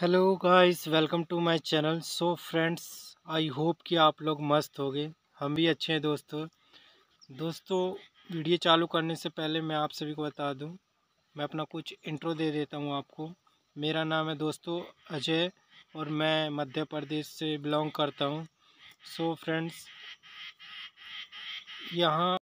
hello guys welcome to my channel so friends I hope कि आप लोग मस्त गए हम भी अच्छे हैं दोस्तों दोस्तों वीडियो चालू करने से पहले मैं आप सभी को बता दूं मैं अपना कुछ इंट्रो दे देता हूं आपको मेरा नाम है दोस्तों अजय और मैं मध्य प्रदेश से बिलोंग करता हूं सो फ्रेंड्स यहाँ